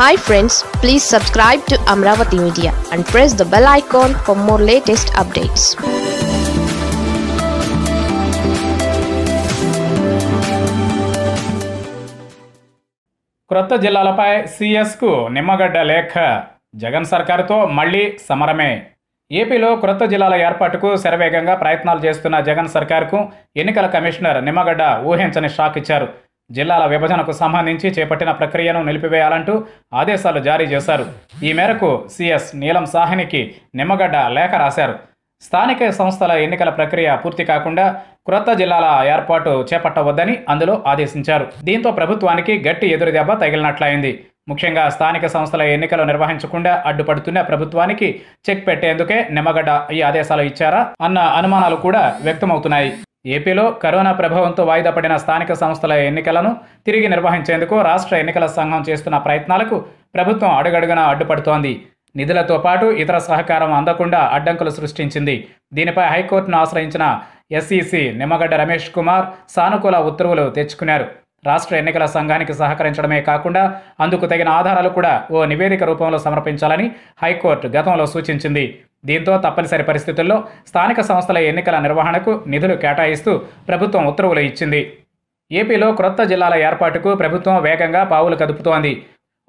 hi friends please subscribe to Amaravati media and press the bell icon for more latest updates క్రొత్త జిల్లాలపై సిఎస్కు నిమ్మగడ్డ లేఖ జగన్ సర్కారుతో మళ్లీ సమరమే ఏపీలో క్రొత్త జిల్లాల ఏర్పాటుకు శరవేగంగా ప్రయత్నాలు చేస్తున్న జగన్ సర్కార్కు ఎన్నికల కమిషనర్ నిమ్మగడ్డ ఊహించని షాక్ ఇచ్చారు జిల్లాల విభజనకు సంబంధించి చేపట్టిన ప్రక్రియను నిలిపివేయాలంటూ ఆదేశాలు జారీ చేశారు ఈ మేరకు సిఎస్ నీలం సాహ్నికి నిమ్మగడ్డ లేఖ రాశారు స్థానిక సంస్థల ఎన్నికల ప్రక్రియ పూర్తి కాకుండా క్రొత్త జిల్లాల ఏర్పాటు చేపట్టవద్దని అందులో ఆదేశించారు దీంతో ప్రభుత్వానికి గట్టి ఎదురుదెబ్బ తగిలినట్లయింది ముఖ్యంగా స్థానిక సంస్థల ఎన్నికలు నిర్వహించకుండా అడ్డుపడుతున్న ప్రభుత్వానికి చెక్ పెట్టేందుకే నిమ్మగడ్డ ఈ ఆదేశాలు ఇచ్చారా అన్న అనుమానాలు కూడా వ్యక్తమవుతున్నాయి ఏపీలో కరోనా ప్రభావంతో వాయిదా పడిన స్థానిక సంస్థల ఎన్నికలను తిరిగి నిర్వహించేందుకు రాష్ట్ర ఎన్నికల సంఘం చేస్తున్న ప్రయత్నాలకు ప్రభుత్వం అడుగడుగునా అడ్డుపడుతోంది నిధులతో పాటు ఇతర సహకారం అందకుండా అడ్డంకులు సృష్టించింది దీనిపై హైకోర్టును ఆశ్రయించిన ఎస్ఈసి నిమ్మగడ్డ రమేష్ కుమార్ సానుకూల ఉత్తర్వులు తెచ్చుకున్నారు రాష్ట్ర ఎన్నికల సంఘానికి సహకరించడమే కాకుండా అందుకు తగిన ఆధారాలు కూడా ఓ నివేదిక రూపంలో సమర్పించాలని హైకోర్టు గతంలో సూచించింది దీంతో తప్పనిసరి పరిస్థితుల్లో స్థానిక సంస్థల ఎన్నికల నిర్వహణకు నిధులు కేటాయిస్తూ ప్రభుత్వం ఉత్తర్వులు ఇచ్చింది ఏపీలో క్రొత్త జిల్లాల ఏర్పాటుకు ప్రభుత్వం వేగంగా పావులు కదుపుతోంది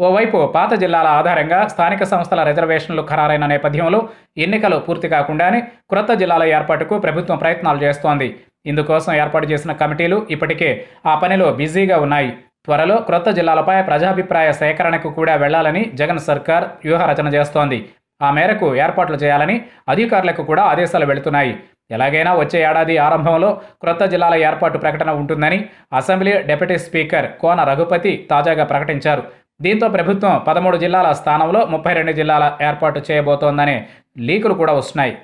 ఓవైపు పాత జిల్లాల ఆధారంగా స్థానిక సంస్థల రిజర్వేషన్లు ఖరారైన నేపథ్యంలో ఎన్నికలు పూర్తి కాకుండానే క్రొత్త జిల్లాల ఏర్పాటుకు ప్రభుత్వం ప్రయత్నాలు చేస్తోంది ఇందుకోసం ఏర్పాటు చేసిన కమిటీలు ఇప్పటికే ఆ పనిలో బిజీగా ఉన్నాయి త్వరలో క్రొత్త జిల్లాలపై ప్రజాభిప్రాయ సేకరణకు కూడా వెళ్లాలని జగన్ సర్కార్ వ్యూహరచన చేస్తోంది ఆ మేరకు ఏర్పాట్లు చేయాలని అధికారులకు కూడా ఆదేశాలు వెళుతున్నాయి ఎలాగైనా వచ్చే ఏడాది ఆరంభంలో క్రొత్త జిల్లాల ఏర్పాటు ప్రకటన ఉంటుందని assembly deputy speaker Kona Raghupathi తాజాగా ప్రకటించారు దీంతో ప్రభుత్వం పదమూడు జిల్లాల స్థానంలో ముప్పై రెండు జిల్లాల ఏర్పాటు చేయబోతోందనే లీకులు కూడా వస్తున్నాయి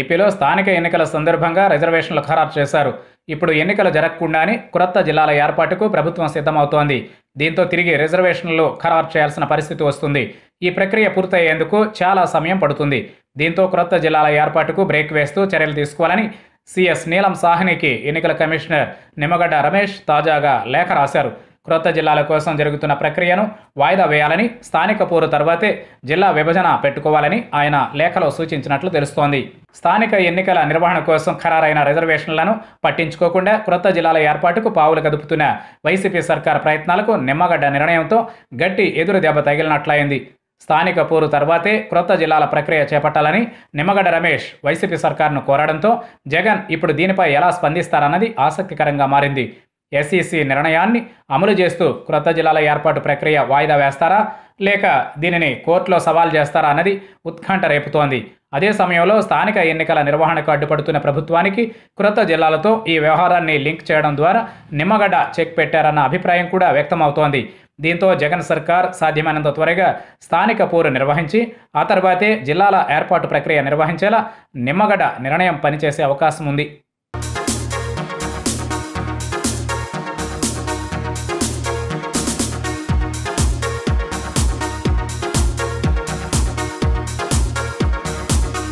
ఏపీలో స్థానిక ఎన్నికల సందర్భంగా రిజర్వేషన్లు ఖరారు చేశారు ఇప్పుడు ఎన్నికలు జరగకుండానే క్రొత్త జిల్లాల ఏర్పాటుకు ప్రభుత్వం సిద్ధమవుతోంది దీంతో తిరిగి రిజర్వేషన్లు ఖరారు చేయాల్సిన పరిస్థితి వస్తుంది ఈ ప్రక్రియ పూర్తయ్యేందుకు చాలా సమయం పడుతుంది దీంతో క్రొత్త జిల్లాల ఏర్పాటుకు బ్రేక్ వేస్తూ చర్యలు తీసుకోవాలని సిఎస్ నీలం సాహ్నికి ఎన్నికల కమిషనర్ నిమ్మగడ్డ రమేష్ తాజాగా లేఖ రాశారు క్రొత్త జిల్లాల కోసం జరుగుతున్న ప్రక్రియను వాయిదా వేయాలని స్థానిక పోరు తర్వాతే జిల్లా విభజన పెట్టుకోవాలని ఆయన లేఖలో సూచించినట్లు తెలుస్తోంది స్థానిక ఎన్నికల నిర్వహణ కోసం ఖరారైన రిజర్వేషన్లను పట్టించుకోకుండా క్రొత్త జిల్లాల ఏర్పాటుకు పావులు కదుపుతున్న వైసీపీ సర్కార్ ప్రయత్నాలకు నిమ్మగడ్డ నిర్ణయంతో గట్టి ఎదురు దెబ్బ తగిలినట్లయింది స్థానిక పోరు తర్వాతే క్రొత్త జిల్లాల ప్రక్రియ చేపట్టాలని నిమ్మగడ్డ రమేష్ వైసీపీ సర్కార్ను కోరడంతో జగన్ ఇప్పుడు దీనిపై ఎలా స్పందిస్తారన్నది ఆసక్తికరంగా మారింది ఎస్ఈసి e నిర్ణయాన్ని అమలు చేస్తూ క్రొత్త జిల్లాల ఏర్పాటు ప్రక్రియ వాయిదా వేస్తారా లేక దీనిని కోర్టులో సవాల్ చేస్తారా అన్నది ఉత్కంఠ రేపుతోంది అదే సమయంలో స్థానిక ఎన్నికల నిర్వహణకు అడ్డుపడుతున్న ప్రభుత్వానికి క్రొత్త జిల్లాలతో ఈ వ్యవహారాన్ని లింక్ చేయడం ద్వారా నిమ్మగడ్డ చెక్ పెట్టారన్న అభిప్రాయం కూడా వ్యక్తమవుతోంది దీంతో జగన్ సర్కార్ సాధ్యమైనంత త్వరగా స్థానిక పోరు నిర్వహించి ఆ తర్వాతే జిల్లాల ఏర్పాటు ప్రక్రియ నిర్వహించేలా నిమ్మగడ్డ నిర్ణయం పనిచేసే అవకాశం ఉంది